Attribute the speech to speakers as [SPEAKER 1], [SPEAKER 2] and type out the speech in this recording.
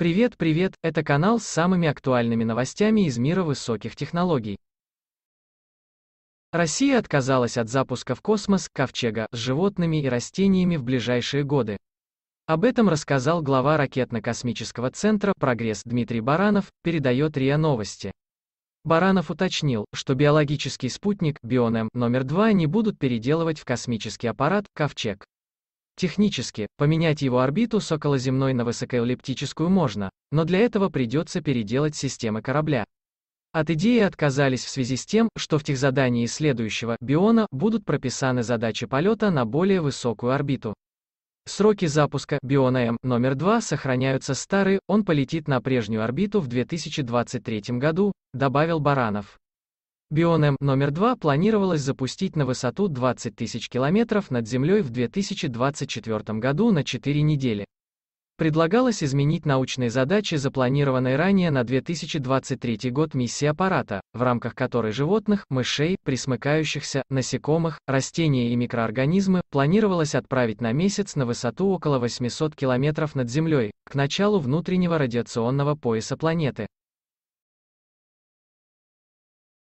[SPEAKER 1] Привет, привет, это канал с самыми актуальными новостями из мира высоких технологий. Россия отказалась от запуска в космос ковчега с животными и растениями в ближайшие годы. Об этом рассказал глава ракетно-космического центра «Прогресс» Дмитрий Баранов, передает РИА Новости. Баранов уточнил, что биологический спутник «Бионем» номер 2 не будут переделывать в космический аппарат «Ковчег». Технически, поменять его орбиту с околоземной на высокоэллиптическую можно, но для этого придется переделать системы корабля. От идеи отказались в связи с тем, что в техзадании следующего биона будут прописаны задачи полета на более высокую орбиту. Сроки запуска биона М номер 2 сохраняются старые, он полетит на прежнюю орбиту в 2023 году, добавил Баранов. Бионом номер 2 планировалось запустить на высоту 20 тысяч километров над Землей в 2024 году на 4 недели. Предлагалось изменить научные задачи, запланированные ранее на 2023 год миссии аппарата, в рамках которой животных, мышей, присмыкающихся, насекомых, растения и микроорганизмы планировалось отправить на месяц на высоту около 800 километров над Землей, к началу внутреннего радиационного пояса планеты.